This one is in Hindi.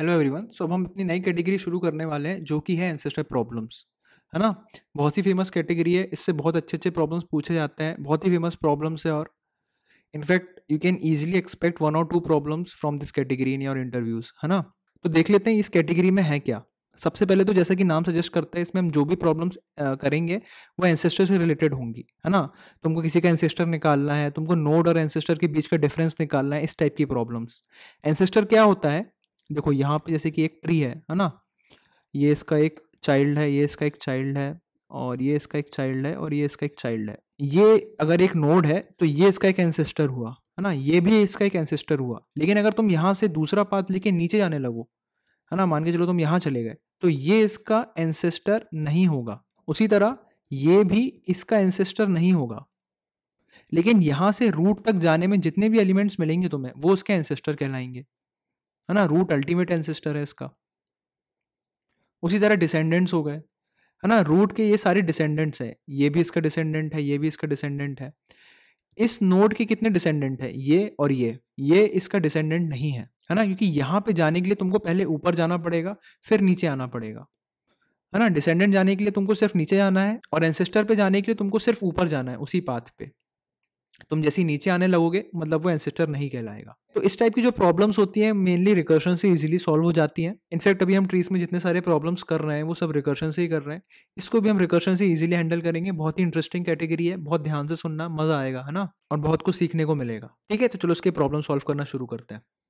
हेलो एवरीवन सो अब हम अपनी नई कैटेगरी शुरू करने वाले हैं जो कि है एंसेस्टर प्रॉब्लम्स है ना बहुत ही फेमस कैटेगरी है इससे बहुत अच्छे अच्छे प्रॉब्लम्स पूछे जाते हैं बहुत ही फेमस प्रॉब्लम्स है और in fact you can easily expect one और two problems from this category in your interviews है ना तो देख लेते हैं इस कैटेगरी में है क्या सबसे पहले तो जैसा कि नाम सजेस्ट करता है इसमें हम जो भी प्रॉब्लम्स करेंगे वो एंसेस्टर से रिलेटेड होंगी है ना तुमको तो किसी का एंसेस्टर निकालना है तुमको तो नोड और एंसेस्टर के बीच का डिफरेंस निकालना है इस टाइप की प्रॉब्लम्स एंसेस्टर क्या होता है देखो यहाँ पे जैसे कि एक ट्री है है ना ये इसका एक चाइल्ड है ये इसका एक चाइल्ड है और ये इसका एक चाइल्ड है और ये इसका एक चाइल्ड है ये अगर एक नोड है तो ये इसका एक एंसेस्टर हुआ है ना ये भी इसका एक एंसेस्टर हुआ लेकिन अगर तुम यहाँ से दूसरा पाथ लेके नीचे जाने लगो है ना मान के चलो तुम यहाँ चले गए तो ये इसका एंसेस्टर नहीं होगा उसी तरह ये भी इसका एंसेस्टर नहीं होगा लेकिन यहाँ से रूट तक जाने में जितने भी एलिमेंट्स मिलेंगे तुम्हें वो उसके एंसेस्टर कहलाएंगे है ना रूट अल्टीमेट एंसेस्टर है इसका उसी तरह डिसेंडेंट्स हो गए है ना रूट के ये सारे डिसेंडेंट्स हैं ये भी इसका डिसेंडेंट है ये भी इसका डिसेंडेंट है इस नोड के कितने डिसेंडेंट है ये और ये ये इसका डिसेंडेंट नहीं है है ना क्योंकि यहाँ पे जाने के लिए तुमको पहले ऊपर जाना पड़ेगा फिर नीचे आना पड़ेगा है ना डिसेंडेंट जाने के लिए तुमको सिर्फ नीचे जाना है और एंसेस्टर पे जाने के लिए तुमको सिर्फ ऊपर जाना है उसी पाथ पे तुम जैसे नीचे आने लगोगे मतलब वो एंसेस्टर नहीं कहलाएगा तो इस टाइप की जो प्रॉब्लम्स होती हैं मेनली रिकर्शन से इजीली सॉल्व हो जाती हैं इनफैक्ट अभी हम ट्रीज में जितने सारे प्रॉब्लम्स कर रहे हैं वो सब रिकर्शन से ही कर रहे हैं इसको भी हम रिकर्शन से इजीली हैंडल करेंगे बहुत ही इंटरेस्टिंग कैटेगरी है बहुत ध्यान से सुनना मजा आएगा है ना और बहुत कुछ सीखने को मिलेगा ठीक है तो चलो उसके प्रॉब्लम सॉल्व करना शुरू करते हैं